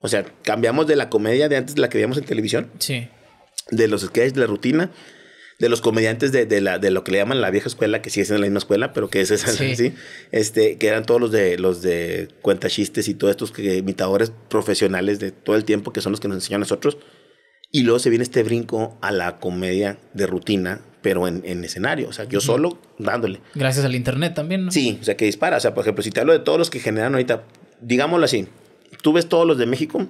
O sea, cambiamos de la comedia de antes, de la que veíamos en televisión. Sí. De los sketches, de la rutina, de los comediantes de, la, de lo que le llaman la vieja escuela, que es en la misma escuela, pero que es esa, sí. Este, que eran todos los de los de cuentachistes y todos estos imitadores profesionales de todo el tiempo, que son los que nos enseñan a nosotros. Y luego se viene este brinco a la comedia de rutina, pero en, en escenario. O sea, yo solo dándole. Gracias al internet también, ¿no? Sí, o sea, que dispara. O sea, por ejemplo, si te hablo de todos los que generan ahorita, digámoslo así, tú ves todos los de México,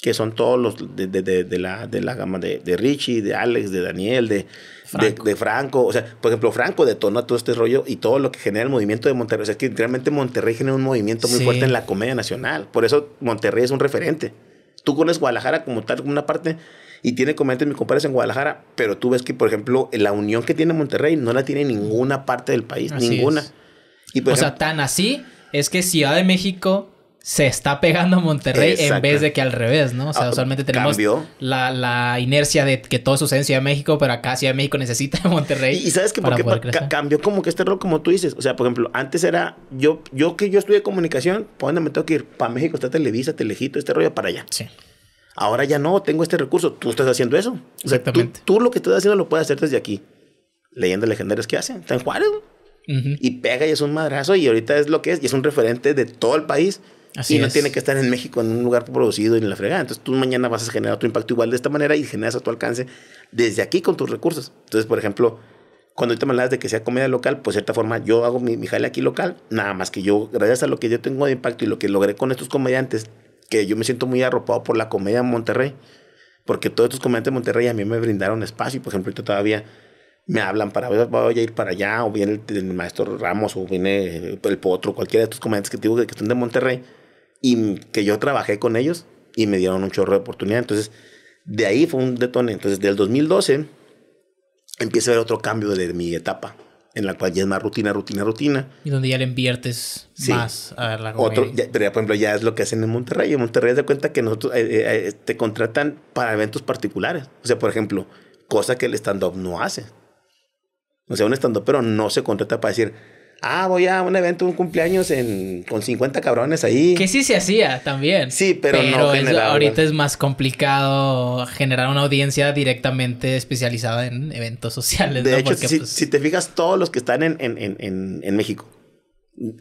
que son todos los de, la, de la gama de, Richie, de Alex, de Daniel, de Franco. De, Franco. O sea, por ejemplo, Franco detonó todo este rollo y todo lo que genera el movimiento de Monterrey. O sea, es que realmente Monterrey genera un movimiento muy fuerte en la comedia nacional. Por eso Monterrey es un referente. Tú conoces Guadalajara como tal, como una parte, y tiene comediantes, mis compadres en Guadalajara, pero tú ves que, por ejemplo, la unión que tiene Monterrey no la tiene ninguna parte del país, ninguna. Y, o sea, tan así es que Ciudad de México se está pegando a Monterrey en vez de que al revés, ¿no? O sea, ah, usualmente tenemos la, la, inercia de que todo sucede en Ciudad de México, pero acá Ciudad de México necesita a Monterrey. Y, sabes que porque cambió como que este rol, como tú dices. O sea, por ejemplo, antes era yo, yo que yo estudié comunicación, pues me tengo que ir? Para México está Televisa, Telejito, este rollo para allá. Sí. Ahora ya no, tengo este recurso. Tú estás haciendo eso. Exactamente. Tú, lo que estás haciendo lo puedes hacer desde aquí. Leyendo legendarias que hacen. Está en Juárez. Y pega y es un madrazo y ahorita es lo que es y es un referente de todo el país y no tiene que estar en México en un lugar producido y en la fregada. Entonces tú mañana vas a generar tu impacto igual de esta manera y generas a tu alcance desde aquí con tus recursos. Entonces, por ejemplo, cuando ahorita me hablas de que sea comida local, pues de cierta forma yo hago mi, jale aquí local, nada más que yo, gracias a lo que yo tengo de impacto y lo que logré con estos comediantes, que yo me siento muy arropado por la comedia en Monterrey, porque todos estos comediantes de Monterrey a mí me brindaron espacio y, por ejemplo, ahorita todavía me hablan para, voy a ir para allá, o viene el, maestro Ramos, o viene el, Potro, cualquiera de estos comandantes que tengo que, están de Monterrey, y que yo trabajé con ellos y me dieron un chorro de oportunidad. Entonces, de ahí fue un detone. Entonces, del 2012 empiezo a ver otro cambio de, mi etapa en la cual ya es más rutina, rutina, rutina. Y donde ya le inviertes más a la Otro, Pero ya, por ejemplo, ya es lo que hacen en Monterrey. En Monterrey se cuenta que nosotros eh, eh, eh, te contratan para eventos particulares. O sea, por ejemplo, cosa que el stand-up no hace. O sea, un estando pero no se contrata para decir, ah, voy a un evento, un cumpleaños con 50 cabrones ahí. Que sí se hacía también. Sí, pero, ahorita es más complicado generar una audiencia directamente especializada en eventos sociales. De ¿no? hecho, Porque, si, pues, te fijas, todos los que están en, en, en, en, México,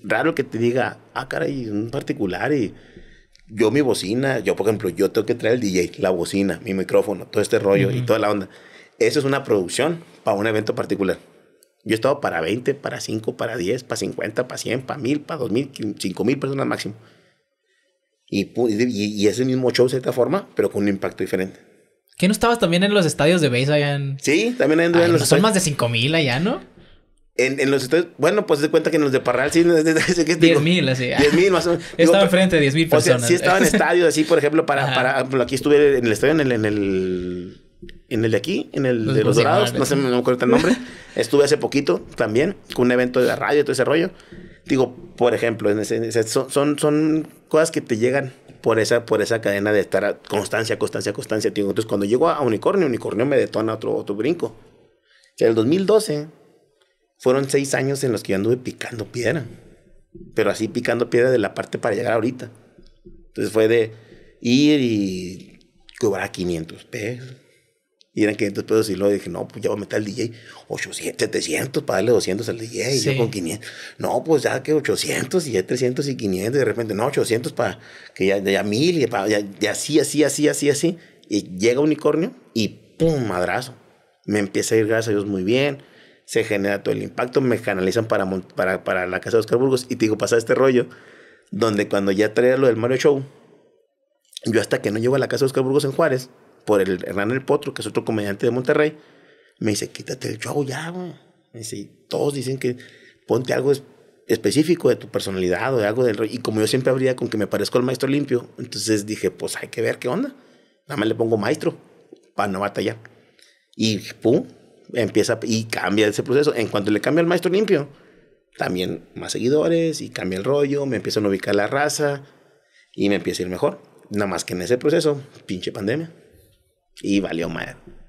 raro que te diga, ah, caray, un particular y yo mi bocina, yo por ejemplo, yo tengo que traer el DJ, la bocina, mi micrófono, todo este rollo y toda la onda. Eso es una producción para un evento particular. Yo he estado para 20, para 5, para 10, para 50, para 100, para 1000, para 2000, 5000 personas máximo. Y, y, es el mismo show de cierta forma, pero con un impacto diferente. ¿Que no estabas también en los estadios de base allá en... Sí, también en, en los estadios. Son más de 5000 allá, ¿no? En, en, los estadios, bueno, pues de cuenta que en los de Parral sí. 10,000, así. 10,000 más o menos. Estaba enfrente de 10,000 personas. O sea, sí estaba en estadios así, por ejemplo, para, aquí estuve en el estadio, en el, en el en el de aquí, en el de Los Dorados, no sé, no me acuerdo el nombre. Estuve hace poquito también con un evento de la radio, todo ese rollo. Digo, por ejemplo, en ese, son, son cosas que te llegan por esa, por esa cadena de estar a constancia, constancia, constancia. Entonces, cuando llego a Unicornio, Unicornio me detona otro, otro brinco. El 2012 fueron seis años en los que yo anduve picando piedra. Pero así picando piedra de la parte para llegar ahorita. Entonces fue de ir y cobrar 500 pesos, y eran 500 pesos y luego dije, no, pues ya voy a meter al DJ 800, 700 para darle 200 al DJ. Y yo con 500. No, pues ya que 800 y ya 300 y 500. Y de repente, no, 800 para que ya, ya 1000 y ya, así, así, así, así, así. Y llega Unicornio y pum, madrazo. Me empieza a ir, gracias a Dios, muy bien. Se genera todo el impacto. Me canalizan para, para, para la casa de Oscar Burgos. Y te digo, pasa este rollo donde cuando ya traía lo del Mario Show, yo hasta que no llego a la casa de Oscar Burgos en Juárez, por el Hernán El Potro, que es otro comediante de Monterrey, me dice, quítate el show ya, güey. Me dice, todos dicen que ponte algo específico de tu personalidad o de algo del rollo. Y como yo siempre abría con que me parezco al maestro limpio, entonces dije, pues hay que ver qué onda. Nada más le pongo maestro para no batallar. Y pum, empieza y cambia ese proceso. En cuanto le cambia al maestro limpio, también más seguidores y cambia el rollo, me empiezan a ubicar la raza y me empieza a ir mejor. Nada más que en ese proceso, pinche pandemia. Y valió madre.